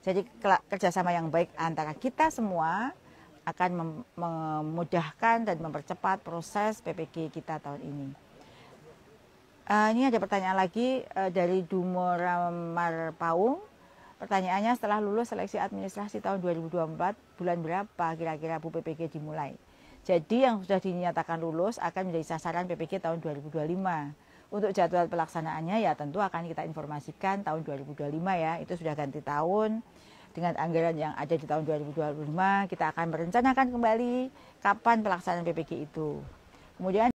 Jadi kerjasama yang baik antara kita semua akan memudahkan dan mempercepat proses PPG kita tahun ini. Uh, ini ada pertanyaan lagi uh, dari Dumora Marpaung. Pertanyaannya setelah lulus seleksi administrasi tahun 2024 bulan berapa kira-kira Bu PPG dimulai? Jadi yang sudah dinyatakan lulus akan menjadi sasaran PPG tahun 2025 untuk jadwal pelaksanaannya ya tentu akan kita informasikan tahun 2025 ya, itu sudah ganti tahun. Dengan anggaran yang ada di tahun 2025, kita akan merencanakan kembali kapan pelaksanaan PPG itu. Kemudian